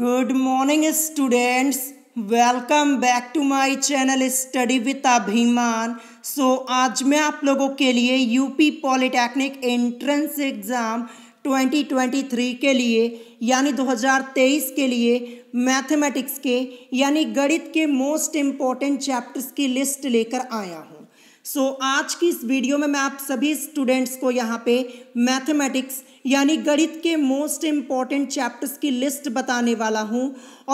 good morning students welcome back to my channel study with Abhiman so आज मैं आप लोगों के लिए यूपी पॉलिटेक्निक एंट्रेंस एग्ज़ाम 2023 के लिए यानी 2023 के लिए मैथमेटिक्स के यानी गणित के मोस्ट इम्पॉर्टेंट चैप्टर्स की लिस्ट लेकर आया हूँ सो so, आज की इस वीडियो में मैं आप सभी स्टूडेंट्स को यहाँ पे मैथमेटिक्स यानी गणित के मोस्ट इम्पॉर्टेंट चैप्टर्स की लिस्ट बताने वाला हूँ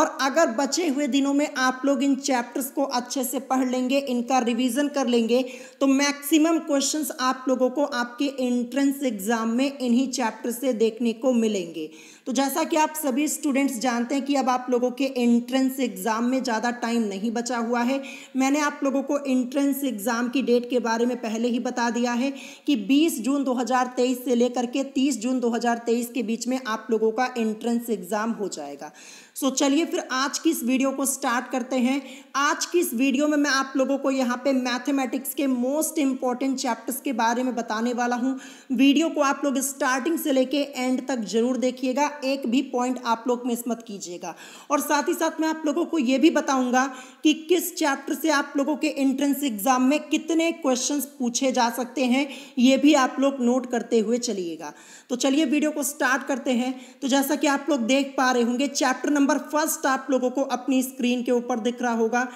और अगर बचे हुए दिनों में आप लोग इन चैप्टर्स को अच्छे से पढ़ लेंगे इनका रिवीजन कर लेंगे तो मैक्सिमम क्वेश्चंस आप लोगों को आपके एंट्रेंस एग्ज़ाम में इन्हीं चैप्टर से देखने को मिलेंगे तो जैसा कि आप सभी स्टूडेंट्स जानते हैं कि अब आप लोगों के एंट्रेंस एग्ज़ाम में ज़्यादा टाइम नहीं बचा हुआ है मैंने आप लोगों को एंट्रेंस एग्ज़ाम की डेट के बारे में पहले ही बता दिया है कि 20 जून 2023 से लेकर के 30 जून 2023 के बीच में आप लोगों का एंट्रेंस एग्ज़ाम हो जाएगा सो चलिए फिर आज की इस वीडियो को स्टार्ट करते हैं आज की इस वीडियो में मैं आप लोगों को यहाँ पे मैथमेटिक्स के मोस्ट इंपॉर्टेंट चैप्टर्स के बारे में बताने वाला हूँ वीडियो को आप लोग स्टार्टिंग से लेके एंड तक जरूर देखिएगा एक भी पॉइंट आप लोग मिस मत कीजिएगा और साथ ही साथ मैं आप लोगों को ये भी बताऊंगा कि किस चैप्टर से आप लोगों के एंट्रेंस एग्जाम में कितने क्वेश्चन पूछे जा सकते हैं ये भी आप लोग नोट करते हुए चलिएगा तो चलिए वीडियो को स्टार्ट करते हैं तो जैसा कि आप लोग देख पा रहे होंगे चैप्टर नंबर नंबर फर्स्ट आप लोगों को अपनी स्क्रीन के ऊपर दिख रहा होगा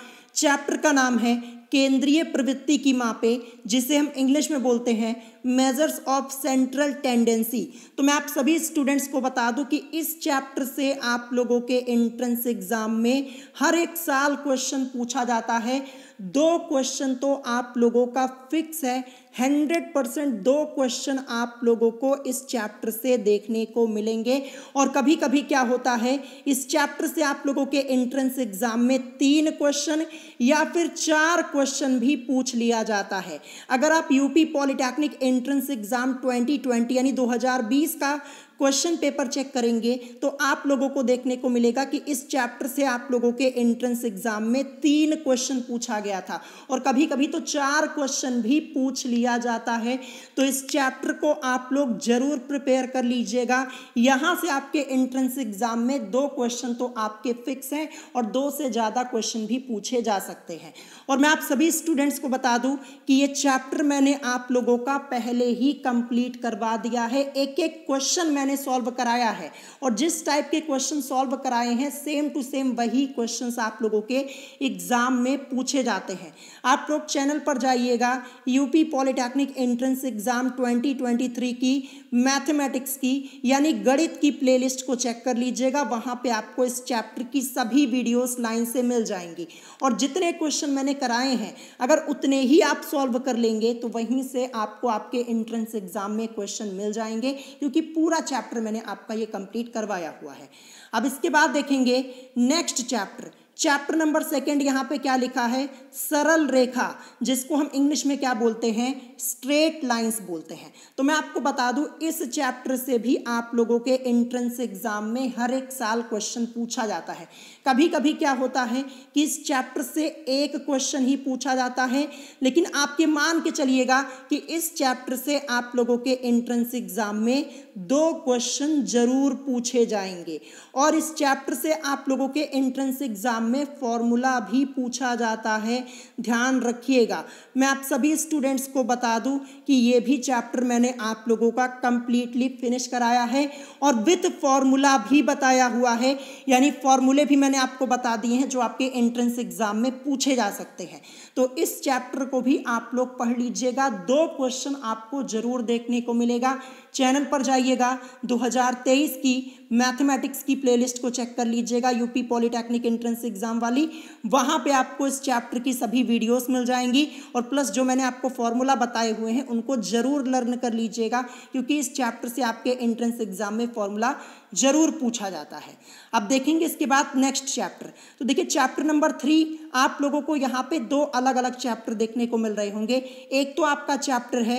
चैप्टर का नाम है केंद्रीय प्रवृत्ति की मापे जिसे हम इंग्लिश में बोलते हैं मेजर्स ऑफ सेंट्रल टेंडेंसी तो मैं आप सभी स्टूडेंट्स को बता दूं कि इस चैप्टर से आप लोगों के एंट्रेंस एग्जाम में हर एक साल क्वेश्चन पूछा जाता है दो क्वेश्चन तो आप लोगों का फिक्स है हंड्रेड परसेंट दो क्वेश्चन आप लोगों को इस चैप्टर से देखने को मिलेंगे और कभी कभी क्या होता है इस चैप्टर से आप लोगों के एंट्रेंस एग्जाम में तीन क्वेश्चन या फिर चार क्वेश्चन भी पूछ लिया जाता है अगर आप यूपी पॉलिटेक्निक एंट्रेंस एग्जाम 2020 यानी 2020 का क्वेश्चन पेपर चेक करेंगे तो आप लोगों को देखने को मिलेगा कि इस चैप्टर से आप लोगों के एंट्रेंस एग्जाम में तीन क्वेश्चन पूछा गया था और कभी कभी तो चार क्वेश्चन भी पूछ लिया जाता है तो इस चैप्टर को आप लोग जरूर प्रिपेयर कर लीजिएगा यहाँ से आपके एंट्रेंस एग्जाम में दो क्वेश्चन तो आपके फिक्स हैं और दो से ज़्यादा क्वेश्चन भी पूछे जा सकते हैं और मैं आप सभी स्टूडेंट्स को बता दूँ कि ये चैप्टर मैंने आप लोगों का पहले ही कंप्लीट करवा दिया है एक एक क्वेश्चन मैं मैंने सॉल्व कराया है और जिस टाइप के क्वेश्चन सॉल्व कराए हैं सेम टू सेम वही क्वेश्चन आप लोगों के एग्ज़ाम में पूछे जाते हैं आप लोग चैनल पर जाइएगा यूपी पॉलिटेक्निक एंट्रेंस एग्ज़ाम 2023 की मैथमेटिक्स की यानी गणित की प्ले को चेक कर लीजिएगा वहाँ पर आपको इस चैप्टर की सभी वीडियोज लाइन से मिल जाएंगी और जितने क्वेश्चन मैंने कराए हैं अगर उतने ही आप सॉल्व कर लेंगे तो वहीं से आपको आपके एंट्रेंस एग्ज़ाम में क्वेश्चन मिल जाएंगे क्योंकि पूरा चैप्टर मैंने आपका ये कंप्लीट करवाया हुआ है अब इसके बाद देखेंगे next chapter chapter number second यहाँ पे क्या लिखा है सरल रेखा जिसको हम इंग्लिश में क्या बोलते हैं स्ट्रेट लाइंस बोलते हैं तो मैं आपको बता दूं इस चैप्टर से भी आप लोगों के एंट्रेंस एग्जाम में हर एक साल क्वेश्चन पूछा जाता है कभी कभी क्या होता है कि इस चैप्टर से एक क्वेश्चन ही पूछा जाता है लेकिन आपके मान के चलिएगा कि इस चैप्टर से आप लोगों के एंट्रेंस एग्जाम में दो क्वेश्चन जरूर पूछे जाएंगे और इस चैप्टर से आप लोगों के एंट्रेंस एग्जाम एग्ज़ाम में फॉर्मूला भी पूछा जाता है ध्यान रखिएगा मैं आप सभी स्टूडेंट्स को बता दूं कि ये भी चैप्टर मैंने आप लोगों का कंप्लीटली फिनिश कराया है और विथ फॉर्मूला भी बताया हुआ है यानी फॉर्मूले भी मैंने आपको बता दिए हैं जो आपके एंट्रेंस एग्ज़ाम में पूछे जा सकते हैं तो इस चैप्टर को भी आप लोग पढ़ लीजिएगा दो क्वेश्चन आपको ज़रूर देखने को मिलेगा चैनल पर जाइएगा 2023 की मैथमेटिक्स की प्लेलिस्ट को चेक कर लीजिएगा यूपी पॉलिटेक्निक एंट्रेंस एग्जाम वाली वहाँ पे आपको इस चैप्टर की सभी वीडियोस मिल जाएंगी और प्लस जो मैंने आपको फॉर्मूला बताए हुए हैं उनको ज़रूर लर्न कर लीजिएगा क्योंकि इस चैप्टर से आपके एंट्रेंस एग्जाम में फॉर्मूला जरूर पूछा जाता है अब देखेंगे इसके बाद नेक्स्ट चैप्टर तो देखिए चैप्टर नंबर थ्री आप लोगों को यहाँ पे दो अलग अलग चैप्टर देखने को मिल रहे होंगे एक तो आपका चैप्टर है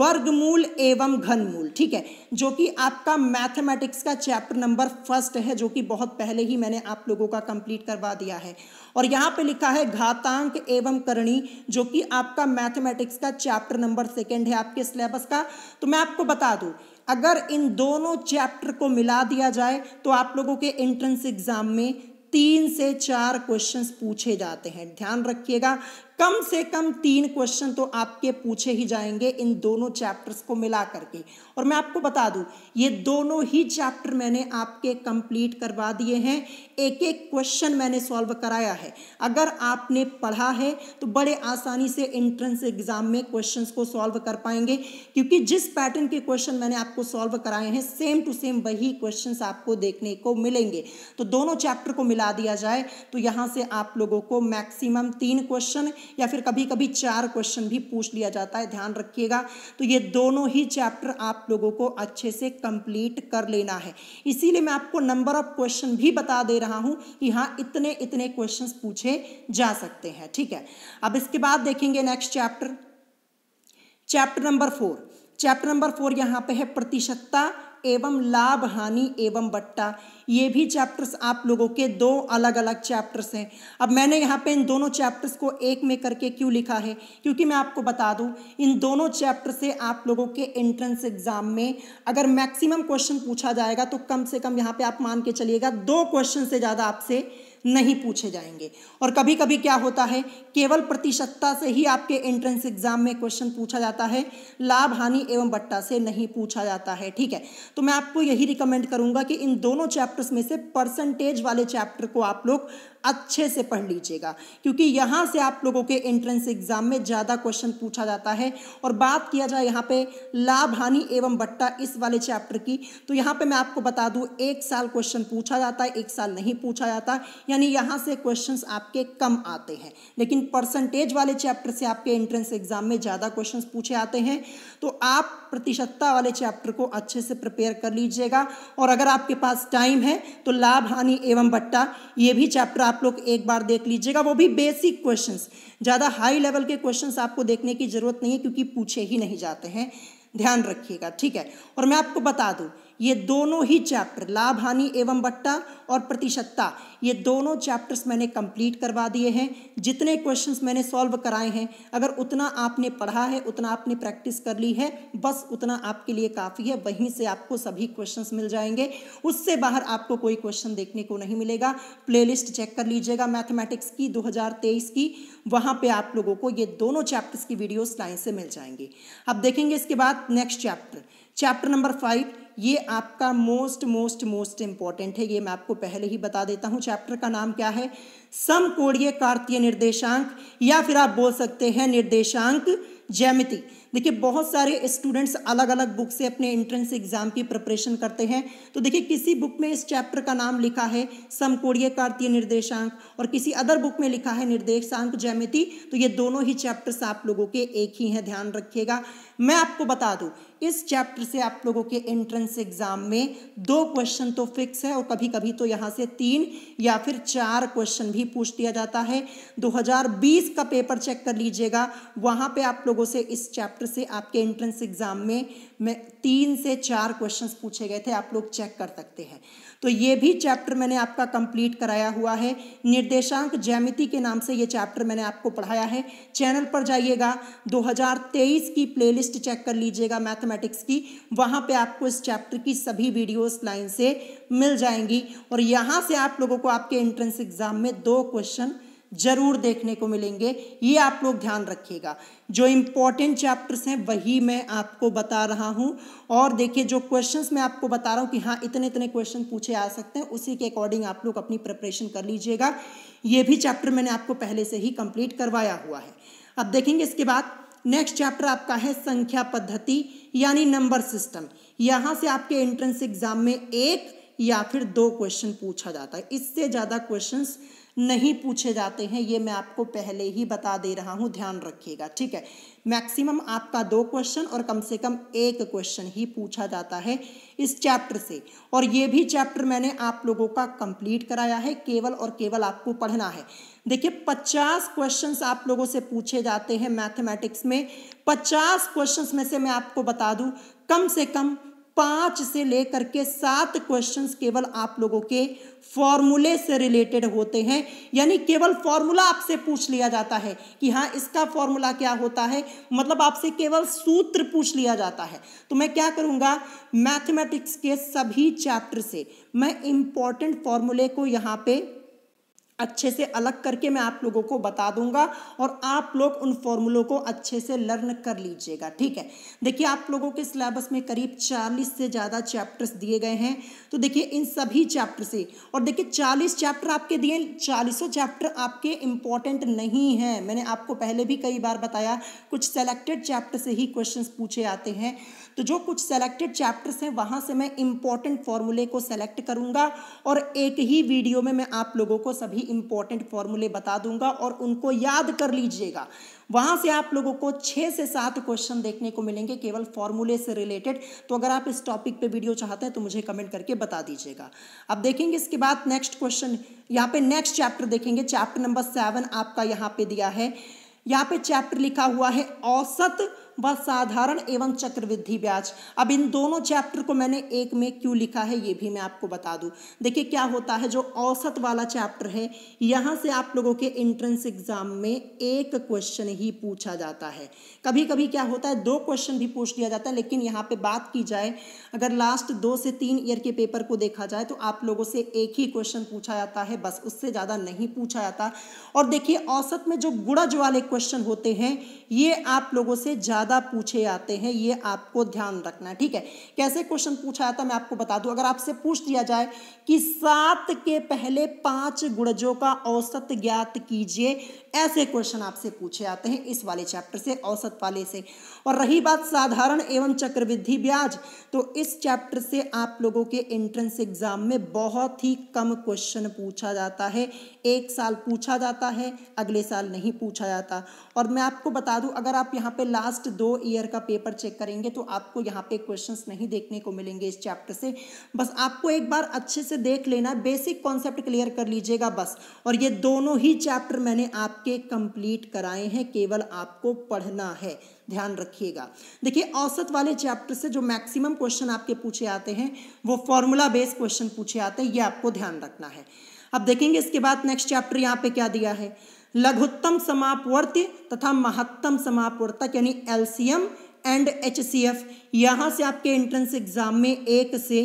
वर्गमूल एवं घनमूल ठीक है जो कि आपका मैथमेटिक्स का चैप्टर नंबर फर्स्ट है जो कि बहुत पहले ही मैंने आप लोगों का कंप्लीट करवा दिया है और यहाँ पे लिखा है घातांक एवं करणी जो कि आपका मैथमेटिक्स का चैप्टर नंबर सेकंड है आपके सिलेबस का तो मैं आपको बता दूँ अगर इन दोनों चैप्टर को मिला दिया जाए तो आप लोगों के एंट्रेंस एग्जाम में तीन से चार क्वेश्चंस पूछे जाते हैं ध्यान रखिएगा कम से कम तीन क्वेश्चन तो आपके पूछे ही जाएंगे इन दोनों चैप्टर्स को मिला करके और मैं आपको बता दूं ये दोनों ही चैप्टर मैंने आपके कंप्लीट करवा दिए हैं एक एक क्वेश्चन मैंने सॉल्व कराया है अगर आपने पढ़ा है तो बड़े आसानी से एंट्रेंस एग्जाम में क्वेश्चंस को सॉल्व कर पाएंगे क्योंकि जिस पैटर्न के क्वेश्चन मैंने आपको सॉल्व कराए हैं सेम टू सेम वही क्वेश्चन आपको देखने को मिलेंगे तो दोनों चैप्टर को मिला दिया जाए तो यहाँ से आप लोगों को मैक्सिमम तीन क्वेश्चन या फिर कभी कभी चार क्वेश्चन भी पूछ लिया जाता है ध्यान रखिएगा तो ये दोनों ही चैप्टर आप लोगों को अच्छे से कंप्लीट कर लेना है इसीलिए मैं आपको नंबर ऑफ क्वेश्चन भी बता दे रहा हूँ कि हाँ इतने इतने क्वेश्चन पूछे जा सकते हैं ठीक है अब इसके बाद देखेंगे next chapter chapter number four chapter number four यहाँ पे है प्रतिशतता एवं लाभ हानि एवं बट्टा ये भी चैप्टर्स आप लोगों के दो अलग अलग चैप्टर्स हैं अब मैंने यहाँ पे इन दोनों चैप्टर्स को एक में करके क्यों लिखा है क्योंकि मैं आपको बता दूँ इन दोनों चैप्टर से आप लोगों के एंट्रेंस एग्जाम में अगर मैक्सिमम क्वेश्चन पूछा जाएगा तो कम से कम यहाँ पर आप मान के चलिएगा दो क्वेश्चन से ज़्यादा आपसे नहीं पूछे जाएंगे और कभी कभी क्या होता है केवल प्रतिशतता से ही आपके एंट्रेंस एग्जाम में क्वेश्चन पूछा जाता है लाभ हानि एवं बट्टा से नहीं पूछा जाता है ठीक है तो मैं आपको यही रिकमेंड करूंगा कि इन दोनों चैप्टर्स में से परसेंटेज वाले चैप्टर को आप लोग अच्छे से पढ़ लीजिएगा क्योंकि यहाँ से आप लोगों के एंट्रेंस एग्जाम में ज़्यादा क्वेश्चन पूछा जाता है और बात किया जाए यहाँ पे लाभ हानि एवं बट्टा इस वाले चैप्टर की तो यहाँ पे मैं आपको बता दूँ एक साल क्वेश्चन पूछा जाता है एक साल नहीं पूछा जाता यानी यहाँ से क्वेश्चन आपके कम आते हैं लेकिन परसेंटेज वाले चैप्टर से आपके एंट्रेंस एग्जाम में ज़्यादा क्वेश्चन पूछे आते हैं तो आप प्रतिशतता वाले चैप्टर को अच्छे से प्रिपेयर कर लीजिएगा और अगर आपके पास टाइम है तो लाभ हानि एवं बट्टा ये भी चैप्टर आप लोग एक बार देख लीजिएगा वो भी बेसिक क्वेश्चंस ज़्यादा हाई लेवल के क्वेश्चंस आपको देखने की ज़रूरत नहीं है क्योंकि पूछे ही नहीं जाते हैं ध्यान रखिएगा ठीक है और मैं आपको बता दूँ ये दोनों ही चैप्टर लाभ हानि एवं बट्टा और प्रतिशतता ये दोनों चैप्टर्स मैंने कंप्लीट करवा दिए हैं जितने क्वेश्चंस मैंने सॉल्व कराए हैं अगर उतना आपने पढ़ा है उतना आपने प्रैक्टिस कर ली है बस उतना आपके लिए काफ़ी है वहीं से आपको सभी क्वेश्चंस मिल जाएंगे उससे बाहर आपको कोई क्वेश्चन देखने को नहीं मिलेगा प्ले चेक कर लीजिएगा मैथमेटिक्स की दो की वहाँ पर आप लोगों को ये दोनों चैप्टर्स की वीडियोज लाइन से मिल जाएंगी अब देखेंगे इसके बाद next chapter chapter number five ये आपका मोस्ट मोस्ट मोस्ट इंपॉर्टेंट है ये मैं आपको पहले ही बता देता हूँ चैप्टर का नाम क्या है सम कोड़ीय कार्तीय निर्देशांक या फिर आप बोल सकते हैं निर्देशांक जैमिति देखिए बहुत सारे स्टूडेंट्स अलग अलग बुक से अपने एंट्रेंस एग्जाम की प्रिपरेशन करते हैं तो देखिए किसी बुक में इस चैप्टर का नाम लिखा है समकोड़ीय कार्तीय निर्देशांक और किसी अदर बुक में लिखा है निर्देशांक जैमिति तो ये दोनों ही चैप्टर्स आप लोगों के एक ही हैं ध्यान रखिएगा मैं आपको बता दूँ इस चैप्टर से आप लोगों के एंट्रेंस एग्जाम में दो क्वेश्चन तो फिक्स है और कभी कभी तो यहाँ से तीन या फिर चार क्वेश्चन भी पूछ दिया जाता है दो का पेपर चेक कर लीजिएगा वहाँ पर आप लोगों से इस चैप्टर चैप्टर से आपके एंट्रेंस एग्जाम में मैं तीन से चार क्वेश्चंस पूछे गए थे आप लोग चेक कर सकते हैं तो ये भी चैप्टर मैंने आपका कंप्लीट कराया हुआ है निर्देशांक जैमिति के नाम से ये चैप्टर मैंने आपको पढ़ाया है चैनल पर जाइएगा 2023 की प्लेलिस्ट चेक कर लीजिएगा मैथमेटिक्स की वहाँ पे आपको इस चैप्टर की सभी वीडियोस लाइन से मिल जाएंगी और यहाँ से आप लोगों को आपके एंट्रेंस एग्जाम में दो क्वेश्चन जरूर देखने को मिलेंगे ये आप लोग ध्यान रखिएगा जो इम्पॉर्टेंट चैप्टर्स हैं वही मैं आपको बता रहा हूँ और देखिए जो क्वेश्चंस मैं आपको बता रहा हूँ कि हाँ इतने इतने क्वेश्चन पूछे आ सकते हैं उसी के अकॉर्डिंग आप लोग अपनी प्रिपरेशन कर लीजिएगा ये भी चैप्टर मैंने आपको पहले से ही कंप्लीट करवाया हुआ है अब देखेंगे इसके बाद नेक्स्ट चैप्टर आपका है संख्या पद्धति यानी नंबर सिस्टम यहाँ से आपके एंट्रेंस एग्जाम में एक या फिर दो क्वेश्चन पूछा जाता है इससे ज़्यादा क्वेश्चंस नहीं पूछे जाते हैं ये मैं आपको पहले ही बता दे रहा हूँ ध्यान रखिएगा ठीक है मैक्सिमम आपका दो क्वेश्चन और कम से कम एक क्वेश्चन ही पूछा जाता है इस चैप्टर से और ये भी चैप्टर मैंने आप लोगों का कंप्लीट कराया है केवल और केवल आपको पढ़ना है देखिए पचास क्वेश्चंस आप लोगों से पूछे जाते हैं मैथमेटिक्स में पचास क्वेश्चंस में से मैं आपको बता दूं कम से कम पाँच से लेकर के सात क्वेश्चन केवल आप लोगों के फॉर्मूले से रिलेटेड होते हैं यानी केवल फॉर्मूला आपसे पूछ लिया जाता है कि हाँ इसका फॉर्मूला क्या होता है मतलब आपसे केवल सूत्र पूछ लिया जाता है तो मैं क्या करूँगा मैथमेटिक्स के सभी चैप्टर से मैं इम्पॉर्टेंट फॉर्मूले को यहाँ पे अच्छे से अलग करके मैं आप लोगों को बता दूंगा और आप लोग उन फॉर्मूलों को अच्छे से लर्न कर लीजिएगा ठीक है देखिए आप लोगों के सिलेबस में करीब चालीस से ज़्यादा चैप्टर्स दिए गए हैं तो देखिए इन सभी चैप्टर से और देखिए चालीस चैप्टर आपके दिए चालीसों चैप्टर आपके इम्पॉर्टेंट नहीं हैं मैंने आपको पहले भी कई बार बताया कुछ सेलेक्टेड चैप्टर से ही क्वेश्चन पूछे आते हैं तो जो कुछ सेलेक्टेड चैप्टर्स हैं वहाँ से मैं इंपॉर्टेंट फॉर्मूले को सेलेक्ट करूँगा और एक ही वीडियो में मैं आप लोगों को सभी इंपॉर्टेंट फॉर्मूले बता दूंगा और उनको याद कर लीजिएगा वहाँ से आप लोगों को छः से सात क्वेश्चन देखने को मिलेंगे केवल फॉर्मूले से रिलेटेड तो अगर आप इस टॉपिक पे वीडियो चाहते हैं तो मुझे कमेंट करके बता दीजिएगा अब देखेंगे इसके बाद नेक्स्ट क्वेश्चन यहाँ पे नेक्स्ट चैप्टर देखेंगे चैप्टर नंबर सेवन आपका यहाँ पे दिया है यहाँ पे चैप्टर लिखा हुआ है औसत व साधारण एवं चक्रवृद्धि ब्याज अब इन दोनों चैप्टर को मैंने एक में क्यों लिखा है ये भी मैं आपको बता दूँ देखिए क्या होता है जो औसत वाला चैप्टर है यहाँ से आप लोगों के एंट्रेंस एग्जाम में एक क्वेश्चन ही पूछा जाता है कभी कभी क्या होता है दो क्वेश्चन भी पूछ लिया जाता है लेकिन यहाँ पे बात की जाए अगर लास्ट दो से तीन ईयर के पेपर को देखा जाए तो आप लोगों से एक ही क्वेश्चन पूछा जाता है बस उससे ज़्यादा नहीं पूछा जाता और देखिए औसत में जो गुड़ज वाले क्वेश्चन होते हैं ये आप लोगों से ज़्यादा ज़्यादा पूछे आते हैं ये आपको ध्यान रखना है ठीक है कैसे क्वेश्चन पूछा आता मैं आपको बता दूँ अगर आपसे पूछ दिया जाए कि सात के पहले पांच गुड़जों का औसत ज्ञात कीजिए ऐसे क्वेश्चन आपसे पूछे आते हैं इस वाले चैप्टर से औसत वाले से और रही बात साधारण एवं चक्रवृद्धि ब्याज तो इस चैप्टर से आप लोगों के एंट्रेंस एग्जाम में बहुत ही कम क्वेश्चन पूछा जाता है एक साल पूछा जाता है अगले साल नहीं पूछा जाता और मैं आपको बता दूं अगर आप यहाँ पे लास्ट दो ईयर का पेपर चेक करेंगे तो आपको यहाँ पे क्वेश्चन नहीं देखने को मिलेंगे इस चैप्टर से बस आपको एक बार अच्छे से देख लेना बेसिक कॉन्सेप्ट क्लियर कर लीजिएगा बस और ये दोनों ही चैप्टर मैंने आपके कंप्लीट कराए हैं केवल आपको पढ़ना है ध्यान रखिएगा देखिए औसत वाले चैप्टर से जो मैक्सिमम क्वेश्चन आपके पूछे आते हैं वो फॉर्मूला बेस्ड क्वेश्चन पूछे आते हैं ये आपको ध्यान रखना है अब देखेंगे इसके बाद नेक्स्ट चैप्टर यहाँ पे क्या दिया है लघुत्तम समापवर्त्य तथा महत्तम समापवर्तक यानी एलसीएम एंड एच सी यहाँ से आपके एंट्रेंस एग्जाम में एक से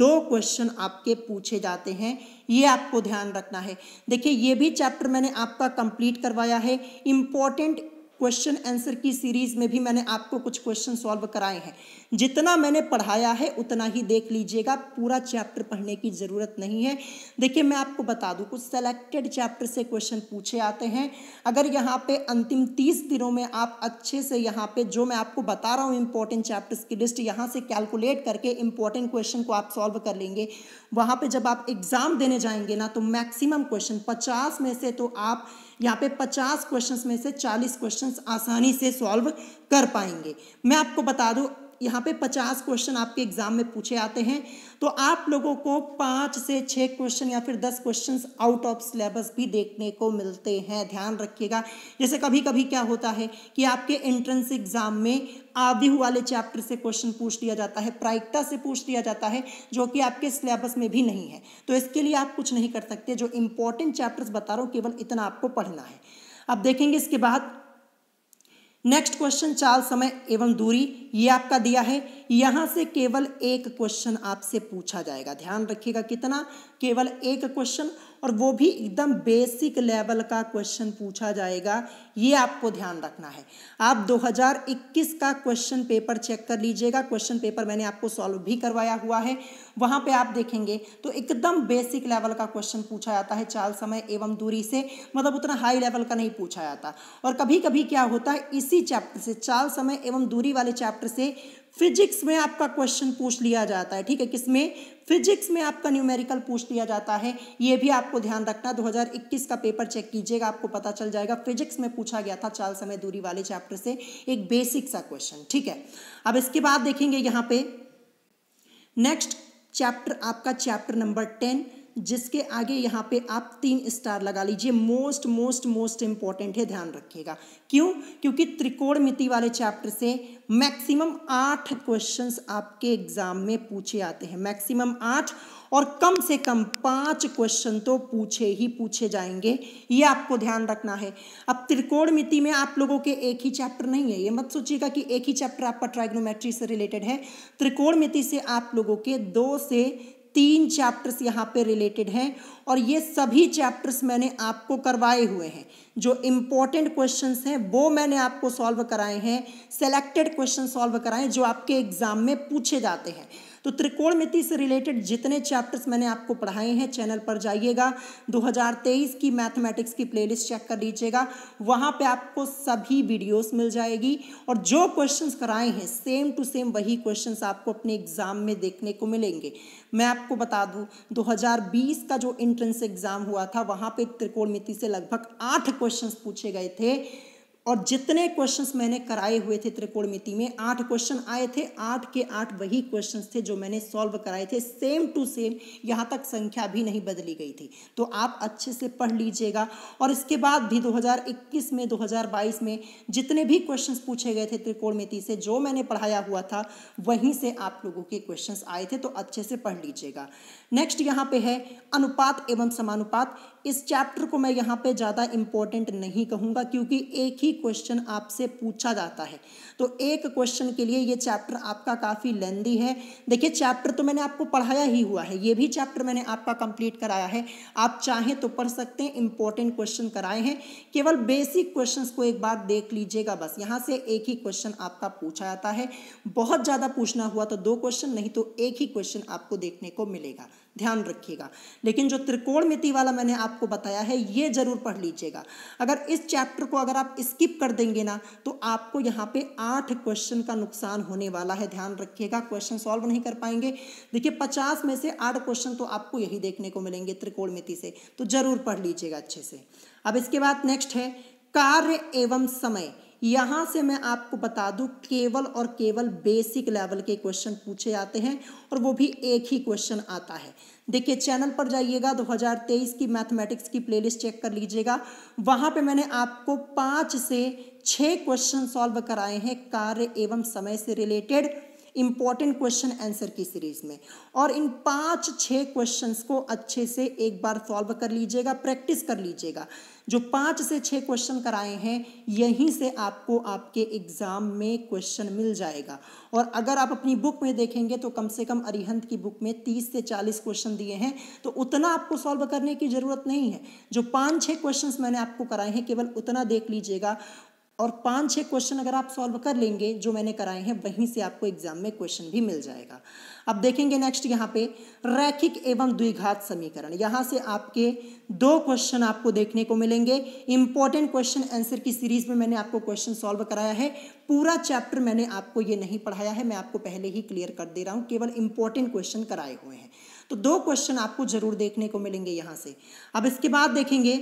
दो क्वेश्चन आपके पूछे जाते हैं ये आपको ध्यान रखना है देखिए ये भी चैप्टर मैंने आपका कंप्लीट करवाया है इम्पॉर्टेंट क्वेश्चन आंसर की सीरीज में भी मैंने आपको कुछ क्वेश्चन सॉल्व कराए हैं जितना मैंने पढ़ाया है उतना ही देख लीजिएगा पूरा चैप्टर पढ़ने की ज़रूरत नहीं है देखिए मैं आपको बता दूं कुछ सेलेक्टेड चैप्टर से क्वेश्चन पूछे आते हैं अगर यहाँ पे अंतिम तीस दिनों में आप अच्छे से यहाँ पे जो मैं आपको बता रहा हूँ इंपॉर्टेंट चैप्टर्स की लिस्ट यहाँ से कैलकुलेट करके इंपॉर्टेंट क्वेश्चन को आप सॉल्व कर लेंगे वहाँ पर जब आप एग्ज़ाम देने जाएंगे ना तो मैक्सिमम क्वेश्चन पचास में से तो आप यहाँ पे 50 क्वेश्चंस में से 40 क्वेश्चंस आसानी से सॉल्व कर पाएंगे मैं आपको बता दूँ यहाँ पे पचास क्वेश्चन आपके एग्जाम में पूछे आते हैं तो आप लोगों को पाँच से छः क्वेश्चन या फिर दस क्वेश्चन आउट ऑफ सिलेबस भी देखने को मिलते हैं ध्यान रखिएगा जैसे कभी कभी क्या होता है कि आपके एंट्रेंस एग्जाम में आदि वाले चैप्टर से क्वेश्चन पूछ लिया जाता है प्रायिकता से पूछ लिया जाता है जो कि आपके सिलेबस में भी नहीं है तो इसके लिए आप कुछ नहीं कर सकते जो इंपॉर्टेंट चैप्टर्स बता रहा हूँ केवल इतना आपको पढ़ना है अब देखेंगे इसके बाद नेक्स्ट क्वेश्चन चाल समय एवं दूरी ये आपका दिया है यहाँ से केवल एक क्वेश्चन आपसे पूछा जाएगा ध्यान रखिएगा कितना केवल एक क्वेश्चन और वो भी एकदम बेसिक लेवल का क्वेश्चन पूछा जाएगा ये आपको ध्यान रखना है आप 2021 का क्वेश्चन पेपर चेक कर लीजिएगा क्वेश्चन पेपर मैंने आपको सॉल्व भी करवाया हुआ है वहाँ पे आप देखेंगे तो एकदम बेसिक लेवल का क्वेश्चन पूछा जाता है चाल समय एवं दूरी से मतलब उतना हाई लेवल का नहीं पूछा जाता और कभी कभी क्या होता है इसी चैप्टर से चाल समय एवं दूरी वाले चैप्टर से फिजिक्स में आपका क्वेश्चन पूछ लिया जाता है ठीक है किसमें फिजिक्स में आपका न्यूमेरिकल पूछ लिया जाता है ये भी आपको ध्यान रखना 2021 का पेपर चेक कीजिएगा आपको पता चल जाएगा फिजिक्स में पूछा गया था चाल समय दूरी वाले चैप्टर से एक बेसिक सा क्वेश्चन ठीक है अब इसके बाद देखेंगे यहाँ पे नेक्स्ट चैप्टर आपका चैप्टर नंबर टेन जिसके आगे यहाँ पे आप तीन स्टार लगा लीजिए मोस्ट मोस्ट मोस्ट इम्पॉर्टेंट है ध्यान रखिएगा क्यों क्योंकि त्रिकोणमिति वाले चैप्टर से मैक्सिमम आठ क्वेश्चंस आपके एग्जाम में पूछे आते हैं मैक्सिमम आठ और कम से कम पांच क्वेश्चन तो पूछे ही पूछे जाएंगे ये आपको ध्यान रखना है अब त्रिकोण मिति में आप लोगों के एक ही चैप्टर नहीं है ये मत सोचिएगा कि एक ही चैप्टर आपका ट्राइग्नोमेट्री से रिलेटेड है त्रिकोण मिति से आप लोगों के दो से तीन चैप्टर्स यहाँ पे रिलेटेड हैं और ये सभी चैप्टर्स मैंने आपको करवाए हुए हैं जो इम्पोर्टेंट क्वेश्चंस हैं वो मैंने आपको सॉल्व कराए हैं सेलेक्टेड क्वेश्चन सॉल्व कराए हैं जो आपके एग्ज़ाम में पूछे जाते हैं तो त्रिकोणमिति से रिलेटेड जितने चैप्टर्स मैंने आपको पढ़ाए हैं चैनल पर जाइएगा 2023 की मैथमेटिक्स की प्लेलिस्ट चेक कर लीजिएगा वहाँ पे आपको सभी वीडियोस मिल जाएगी और जो क्वेश्चंस कराए हैं सेम टू सेम वही क्वेश्चंस आपको अपने एग्ज़ाम में देखने को मिलेंगे मैं आपको बता दूं 2020 का जो इंट्रेंस एग्ज़ाम हुआ था वहाँ पे त्रिकोणमिति से लगभग आठ क्वेश्चंस पूछे गए थे और जितने क्वेश्चंस मैंने कराए हुए थे त्रिकोणमिति में आठ क्वेश्चन आए थे आठ के आठ वही क्वेश्चंस थे जो मैंने सॉल्व कराए थे सेम टू सेम यहाँ तक संख्या भी नहीं बदली गई थी तो आप अच्छे से पढ़ लीजिएगा और इसके बाद भी 2021 में 2022 में जितने भी क्वेश्चंस पूछे गए थे त्रिकोणमिति से जो मैंने पढ़ाया हुआ था वहीं से आप लोगों के क्वेश्चन आए थे तो अच्छे से पढ़ लीजिएगा नेक्स्ट यहाँ पे है अनुपात एवं समानुपात इस चैप्टर को मैं यहाँ पे ज़्यादा इम्पोर्टेंट नहीं कहूँगा क्योंकि एक ही क्वेश्चन आपसे पूछा जाता है तो एक क्वेश्चन के लिए ये चैप्टर आपका काफ़ी लेंदी है देखिए चैप्टर तो मैंने आपको पढ़ाया ही हुआ है ये भी चैप्टर मैंने आपका कंप्लीट कराया है आप चाहें तो पढ़ सकते हैं इंपॉर्टेंट क्वेश्चन कराए हैं केवल बेसिक क्वेश्चन को एक बार देख लीजिएगा बस यहाँ से एक ही क्वेश्चन आपका पूछा जाता है बहुत ज़्यादा पूछना हुआ तो दो क्वेश्चन नहीं तो एक ही क्वेश्चन आपको देखने को मिलेगा ध्यान रखिएगा लेकिन जो त्रिकोण मिति वाला मैंने आपको बताया है ये जरूर पढ़ लीजिएगा अगर इस चैप्टर को अगर आप स्किप कर देंगे ना तो आपको यहाँ पे आठ क्वेश्चन का नुकसान होने वाला है ध्यान रखिएगा क्वेश्चन सॉल्व नहीं कर पाएंगे देखिए पचास में से आठ क्वेश्चन तो आपको यही देखने को मिलेंगे त्रिकोण मिति से तो जरूर पढ़ लीजिएगा अच्छे से अब इसके बाद नेक्स्ट है कार्य एवं समय यहाँ से मैं आपको बता दूँ केवल और केवल बेसिक लेवल के क्वेश्चन पूछे जाते हैं और वो भी एक ही क्वेश्चन आता है देखिए चैनल पर जाइएगा 2023 की मैथमेटिक्स की प्लेलिस्ट चेक कर लीजिएगा वहाँ पे मैंने आपको पाँच से छः क्वेश्चन सॉल्व कराए हैं कार्य एवं समय से रिलेटेड इम्पॉर्टेंट क्वेश्चन आंसर की सीरीज में और इन पांच छह क्वेश्चंस को अच्छे से एक बार सॉल्व कर लीजिएगा प्रैक्टिस कर लीजिएगा जो पांच से छह क्वेश्चन कराए हैं यहीं से आपको आपके एग्ज़ाम में क्वेश्चन मिल जाएगा और अगर आप अपनी बुक में देखेंगे तो कम से कम अरिहंत की बुक में तीस से चालीस क्वेश्चन दिए हैं तो उतना आपको सॉल्व करने की ज़रूरत नहीं है जो पांच छह क्वेश्चन मैंने आपको कराए हैं केवल उतना देख लीजिएगा और पाँच छः क्वेश्चन अगर आप सॉल्व कर लेंगे जो मैंने कराए हैं वहीं से आपको एग्जाम में क्वेश्चन भी मिल जाएगा अब देखेंगे नेक्स्ट यहाँ पे रैखिक एवं द्विघात समीकरण यहाँ से आपके दो क्वेश्चन आपको देखने को मिलेंगे इंपॉर्टेंट क्वेश्चन आंसर की सीरीज में मैंने आपको क्वेश्चन सॉल्व कराया है पूरा चैप्टर मैंने आपको ये नहीं पढ़ाया है मैं आपको पहले ही क्लियर कर दे रहा हूँ केवल इंपॉर्टेंट क्वेश्चन कराए हुए हैं तो दो क्वेश्चन आपको जरूर देखने को मिलेंगे यहाँ से अब इसके बाद देखेंगे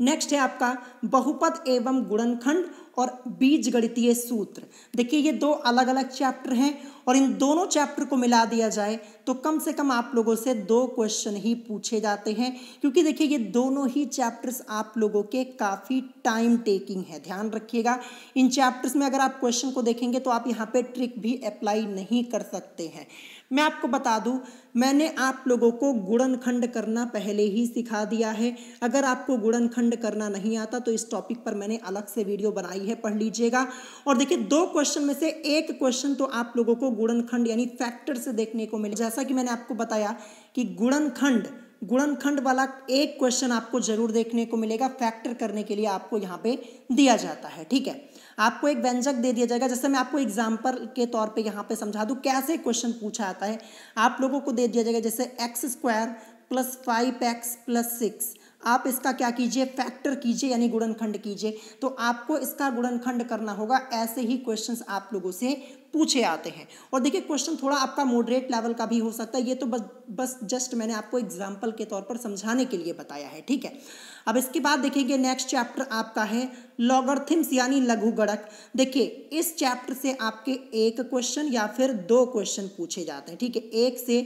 नेक्स्ट है आपका बहुपद एवं गुणनखंड और बीज गणितीय सूत्र देखिए ये दो अलग अलग चैप्टर हैं और इन दोनों चैप्टर को मिला दिया जाए तो कम से कम आप लोगों से दो क्वेश्चन ही पूछे जाते हैं क्योंकि देखिए ये दोनों ही चैप्टर्स आप लोगों के काफ़ी टाइम टेकिंग है ध्यान रखिएगा इन चैप्टर्स में अगर आप क्वेश्चन को देखेंगे तो आप यहाँ पे ट्रिक भी अप्लाई नहीं कर सकते हैं मैं आपको बता दूं मैंने आप लोगों को गुड़न खंड करना पहले ही सिखा दिया है अगर आपको गुड़न खंड करना नहीं आता तो इस टॉपिक पर मैंने अलग से वीडियो बनाई है पढ़ लीजिएगा और देखिए दो क्वेश्चन में से एक क्वेश्चन तो आप लोगों को गुड़न खंड यानी फैक्टर से देखने को मिले जैसा कि मैंने आपको बताया कि गुड़न खंड गुणनखंड वाला एक क्वेश्चन आपको जरूर देखने को मिलेगा फैक्टर करने के लिए आपको यहाँ पे दिया जाता है ठीक है आपको एक व्यंजक दे दिया जाएगा जैसे मैं आपको एग्जाम्पल के तौर पे यहाँ पे समझा दूँ कैसे क्वेश्चन पूछा आता है आप लोगों को दे दिया जाएगा जैसे x square plus five x plus six आप इसका क्या कीजिए फैक्टर कीजिए यानी गुणनखंड कीजिए तो आपको इसका गुणनखंड करना होगा ऐसे ही क्वेश्चंस आप लोगों से पूछे आते हैं और देखिए क्वेश्चन थोड़ा आपका मॉडरेट लेवल का भी हो सकता है ये तो बस बस जस्ट मैंने आपको एग्जाम्पल के तौर पर समझाने के लिए बताया है ठीक है अब इसके बाद देखेंगे नेक्स्ट चैप्टर आपका है लॉगरथिम्स यानी लघु गणक देखिए इस चैप्टर से आपके एक क्वेश्चन या फिर दो क्वेश्चन पूछे जाते हैं ठीक है एक से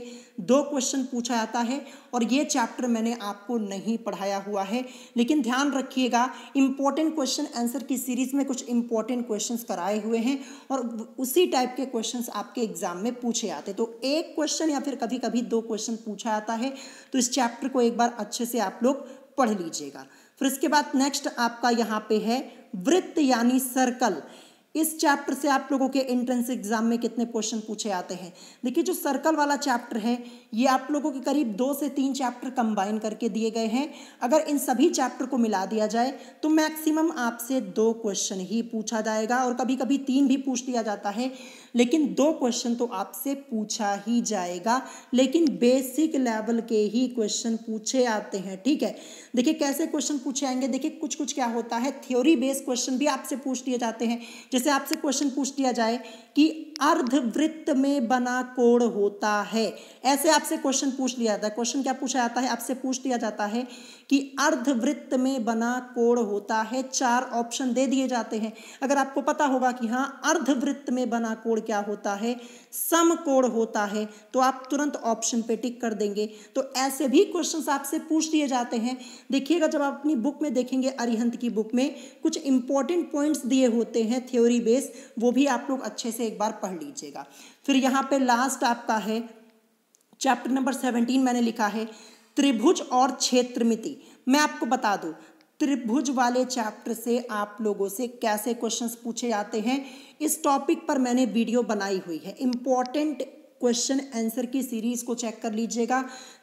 दो क्वेश्चन पूछा जाता है और ये चैप्टर मैंने आपको नहीं पढ़ाया हुआ है लेकिन ध्यान रखिएगा इंपॉर्टेंट क्वेश्चन आंसर की सीरीज में कुछ इंपॉर्टेंट क्वेश्चन कराए हुए हैं और उसी टाइप के क्वेश्चन आपके एग्जाम में पूछे आते तो एक क्वेश्चन या फिर कभी कभी दो क्वेश्चन पूछा आता है तो इस चैप्टर को एक बार अच्छे से आप लोग पढ़ लीजिएगा फिर इसके बाद नेक्स्ट आपका यहाँ पे है वृत्त यानी सर्कल इस चैप्टर से आप लोगों के एंट्रेंस एग्जाम में कितने क्वेश्चन पूछे आते हैं देखिए जो सर्कल वाला चैप्टर है ये आप लोगों के करीब दो से तीन चैप्टर कंबाइन करके दिए गए हैं अगर इन सभी चैप्टर को मिला दिया जाए तो मैक्सिमम आपसे दो क्वेश्चन ही पूछा जाएगा और कभी कभी तीन भी पूछ लिया जाता है लेकिन दो क्वेश्चन तो आपसे पूछा ही जाएगा लेकिन बेसिक लेवल के ही क्वेश्चन पूछे आते हैं ठीक है देखिए कैसे क्वेश्चन पूछे आएंगे देखिए कुछ कुछ क्या होता है थ्योरी बेस्ड क्वेश्चन भी आपसे पूछ लिए जाते हैं जैसे आपसे क्वेश्चन पूछ लिया जाए कि अर्धवृत्त में बना कोण होता है ऐसे आपसे क्वेश्चन पूछ लिया जाता है क्वेश्चन क्या पूछा जाता है आपसे पूछ लिया जाता है कि अर्धवृत्त में बना कोण होता है चार ऑप्शन दे दिए जाते हैं अगर आपको पता होगा कि हाँ अर्धवृत्त में बना कोण क्या होता है सम कोण होता है तो आप तुरंत ऑप्शन पे टिक कर देंगे तो ऐसे भी क्वेश्चन आपसे पूछ लिए जाते हैं देखिएगा जब आप अपनी बुक में देखेंगे अरिहंत की बुक में कुछ इंपॉर्टेंट पॉइंट्स दिए होते हैं थ्योरी बेस वो भी आप लोग अच्छे से एक बार पढ़ लीजिएगा फिर यहाँ पे लास्ट आपका है चैप्टर नंबर सेवनटीन मैंने लिखा है त्रिभुज और क्षेत्रमिति मैं आपको बता दूँ त्रिभुज वाले चैप्टर से आप लोगों से कैसे क्वेश्चंस पूछे जाते हैं इस टॉपिक पर मैंने वीडियो बनाई हुई है इम्पॉर्टेंट क्वेश्चन आंसर की सीरीज को चेक कर लीजिएगा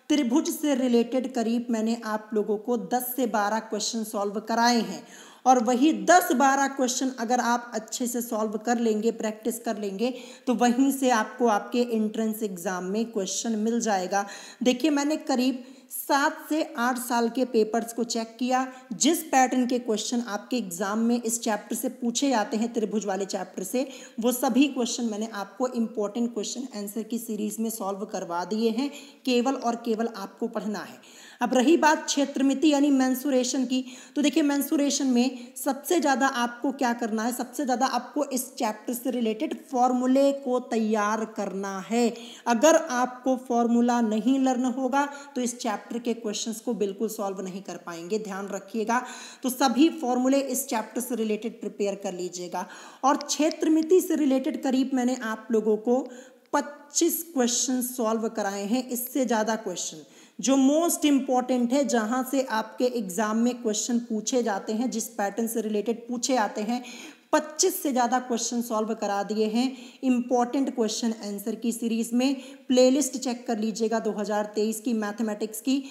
त्रिभुज से रिलेटेड करीब मैंने आप लोगों को 10 से 12 क्वेश्चन सॉल्व कराए हैं और वही दस बारह क्वेश्चन अगर आप अच्छे से सॉल्व कर लेंगे प्रैक्टिस कर लेंगे तो वहीं से आपको आपके एंट्रेंस एग्ज़ाम में क्वेश्चन मिल जाएगा देखिए मैंने करीब सात से आठ साल के पेपर्स को चेक किया जिस पैटर्न के क्वेश्चन आपके एग्जाम में इस चैप्टर से पूछे जाते हैं त्रिभुज वाले चैप्टर से वो सभी क्वेश्चन मैंने आपको इम्पोर्टेंट क्वेश्चन आंसर की सीरीज में सॉल्व करवा दिए हैं केवल और केवल आपको पढ़ना है अब रही बात क्षेत्रमिति यानी मैंसुरेशन की तो देखिए मैंसुरेशन में सबसे ज़्यादा आपको क्या करना है सबसे ज़्यादा आपको इस चैप्टर से रिलेटेड फॉर्मूले को तैयार करना है अगर आपको फॉर्मूला नहीं लर्न होगा तो इस चैप्टर के क्वेश्चंस को बिल्कुल सॉल्व नहीं कर पाएंगे ध्यान रखिएगा तो सभी फॉर्मूले इस चैप्टर से रिलेटेड प्रिपेयर कर लीजिएगा और क्षेत्रमिति से रिलेटेड करीब मैंने आप लोगों को 25 क्वेश्चन सॉल्व कराए हैं इससे ज़्यादा क्वेश्चन जो मोस्ट इम्पॉर्टेंट है जहाँ से आपके एग्जाम में क्वेश्चन पूछे जाते हैं जिस पैटर्न से रिलेटेड पूछे आते हैं 25 से ज़्यादा क्वेश्चन सॉल्व करा दिए हैं इम्पॉर्टेंट क्वेश्चन आंसर की सीरीज़ में प्लेलिस्ट चेक कर लीजिएगा 2023 की मैथमेटिक्स की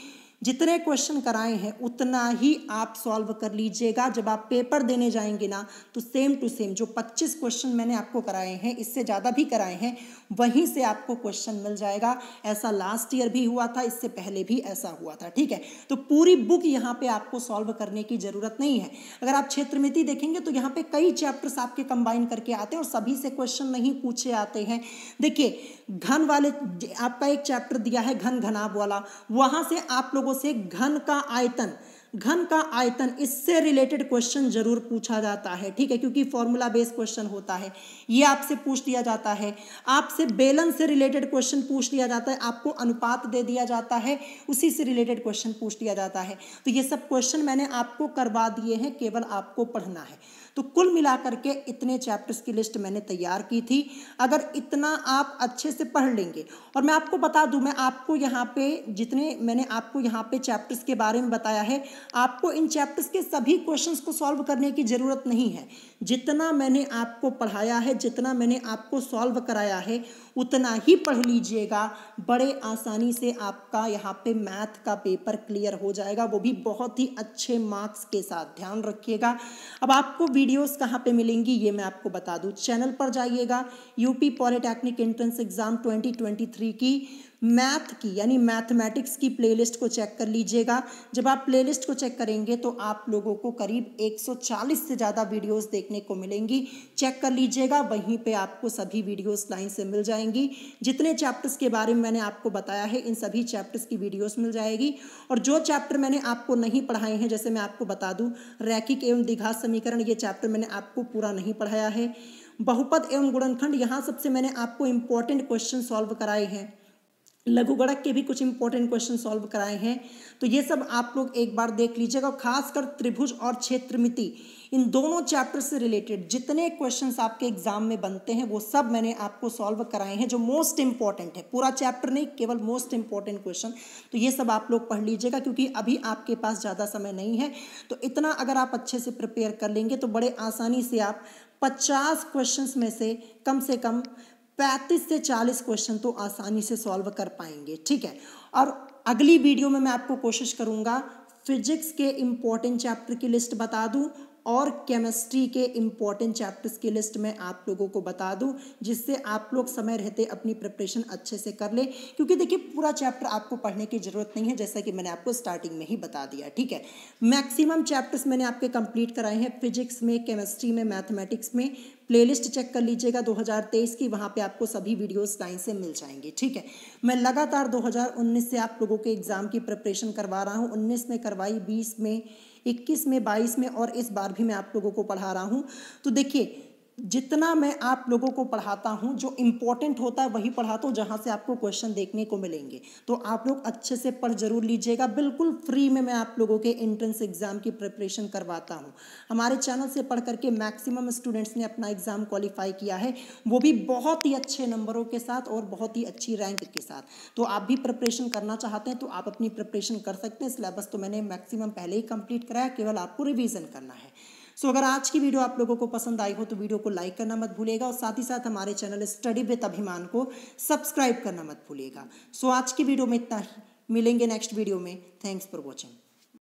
जितने क्वेश्चन कराए हैं उतना ही आप सॉल्व कर लीजिएगा जब आप पेपर देने जाएंगे ना तो सेम टू सेम जो 25 क्वेश्चन मैंने आपको कराए हैं इससे ज़्यादा भी कराए हैं वहीं से आपको क्वेश्चन मिल जाएगा ऐसा लास्ट ईयर भी हुआ था इससे पहले भी ऐसा हुआ था ठीक है तो पूरी बुक यहाँ पर आपको सॉल्व करने की ज़रूरत नहीं है अगर आप क्षेत्रमिति देखेंगे तो यहाँ पे कई चैप्टर्स आपके कंबाइन करके आते हैं और सभी से क्वेश्चन नहीं पूछे आते हैं देखिए घन वाले आपका एक चैप्टर दिया है घन घनाब वाला वहाँ से आप लोगों से घन का आयतन घन का आयतन इससे रिलेटेड क्वेश्चन जरूर पूछा जाता है ठीक है क्योंकि फॉर्मूला बेस्ड क्वेश्चन होता है ये आपसे पूछ लिया जाता है आपसे बेलन से रिलेटेड क्वेश्चन पूछ लिया जाता है आपको अनुपात दे दिया जाता है उसी से रिलेटेड क्वेश्चन पूछ लिया जाता है तो ये सब क्वेश्चन मैंने आपको करवा दिए हैं केवल आपको पढ़ना है तो कुल मिलाकर के इतने चैप्टर्स की लिस्ट मैंने तैयार की थी अगर इतना आप अच्छे से पढ़ लेंगे और मैं आपको बता दूं मैं आपको यहाँ पे जितने मैंने आपको यहाँ पे चैप्टर्स के बारे में बताया है आपको इन चैप्टर्स के सभी क्वेश्चंस को सॉल्व करने की ज़रूरत नहीं है जितना मैंने आपको पढ़ाया है जितना मैंने आपको सॉल्व कराया है उतना ही पढ़ लीजिएगा बड़े आसानी से आपका यहाँ पे मैथ का पेपर क्लियर हो जाएगा वो भी बहुत ही अच्छे मार्क्स के साथ ध्यान रखिएगा अब आपको वीडियोस कहाँ पे मिलेंगी ये मैं आपको बता दूँ चैनल पर जाइएगा यूपी पॉलिटेक्निक एंट्रेंस एग्ज़ाम 2023 की मैथ की यानी मैथमेटिक्स की प्लेलिस्ट को चेक कर लीजिएगा जब आप प्लेलिस्ट को चेक करेंगे तो आप लोगों को करीब 140 से ज़्यादा वीडियोस देखने को मिलेंगी चेक कर लीजिएगा वहीं पे आपको सभी वीडियोस लाइन से मिल जाएंगी जितने चैप्टर्स के बारे में मैंने आपको बताया है इन सभी चैप्टर्स की वीडियोज़ मिल जाएगी और जो चैप्टर मैंने आपको नहीं पढ़ाए हैं जैसे मैं आपको बता दूँ रैकिक एवं दिघा समीकरण ये चैप्टर मैंने आपको पूरा नहीं पढ़ाया है बहुपद एवं गुणनखंड यहाँ सबसे मैंने आपको इम्पोर्टेंट क्वेश्चन सॉल्व कराए हैं लघुगणक के भी कुछ इंपॉर्टेंट क्वेश्चन सॉल्व कराए हैं तो ये सब आप लोग एक बार देख लीजिएगा और खासकर त्रिभुज और क्षेत्रमिति इन दोनों चैप्टर से रिलेटेड जितने क्वेश्चन आपके एग्जाम में बनते हैं वो सब मैंने आपको सॉल्व कराए हैं जो मोस्ट इंपॉर्टेंट है पूरा चैप्टर नहीं केवल मोस्ट इंपॉर्टेंट क्वेश्चन तो ये सब आप लोग पढ़ लीजिएगा क्योंकि अभी आपके पास ज़्यादा समय नहीं है तो इतना अगर आप अच्छे से प्रिपेयर कर लेंगे तो बड़े आसानी से आप पचास क्वेश्चन में से कम से कम 35 से चालीस क्वेश्चन तो आसानी से सॉल्व कर पाएंगे ठीक है और अगली वीडियो में मैं आपको कोशिश करूंगा फिजिक्स के इम्पॉर्टेंट चैप्टर की लिस्ट बता दूं और केमिस्ट्री के इम्पॉर्टेंट चैप्टर्स की लिस्ट मैं आप लोगों को बता दूं जिससे आप लोग समय रहते अपनी प्रिपरेशन अच्छे से कर लें क्योंकि देखिए पूरा चैप्टर आपको पढ़ने की ज़रूरत नहीं है जैसा कि मैंने आपको स्टार्टिंग में ही बता दिया ठीक है मैक्सिमम चैप्टर्स मैंने आपके कंप्लीट कराए हैं फिजिक्स में केमिस्ट्री में मैथमेटिक्स में प्लेलिस्ट चेक कर लीजिएगा 2023 की वहाँ पे आपको सभी वीडियोस लाइन से मिल जाएंगे ठीक है मैं लगातार 2019 से आप लोगों के एग्ज़ाम की प्रिपरेशन करवा रहा हूँ 19 में करवाई 20 में इक्कीस में बाईस में और इस बार भी मैं आप लोगों को पढ़ा रहा हूँ तो देखिए जितना मैं आप लोगों को पढ़ाता हूँ जो इम्पोर्टेंट होता है वही पढ़ाता हूँ जहाँ से आपको क्वेश्चन देखने को मिलेंगे तो आप लोग अच्छे से पढ़ जरूर लीजिएगा बिल्कुल फ्री में मैं आप लोगों के एंट्रेंस एग्ज़ाम की प्रिपरेशन करवाता हूँ हमारे चैनल से पढ़ करके मैक्सिमम स्टूडेंट्स ने अपना एग्ज़ाम क्वालिफाई किया है वो भी बहुत ही अच्छे नंबरों के साथ और बहुत ही अच्छी रैंक के साथ तो आप भी प्रिपरेशन करना चाहते हैं तो आप अपनी प्रिपरेशन कर सकते हैं सिलेबस तो मैंने मैक्सिमम पहले ही कंप्लीट कराया केवल आपको रिविज़न करना है सो अगर आज की वीडियो आप लोगों को पसंद आई हो तो वीडियो को लाइक करना मत भूलेगा और साथ ही साथ हमारे चैनल स्टडी विद अभिमान को सब्सक्राइब करना मत भूलेगा सो आज की वीडियो में इतना ही मिलेंगे नेक्स्ट वीडियो में थैंक्स फॉर वॉचिंग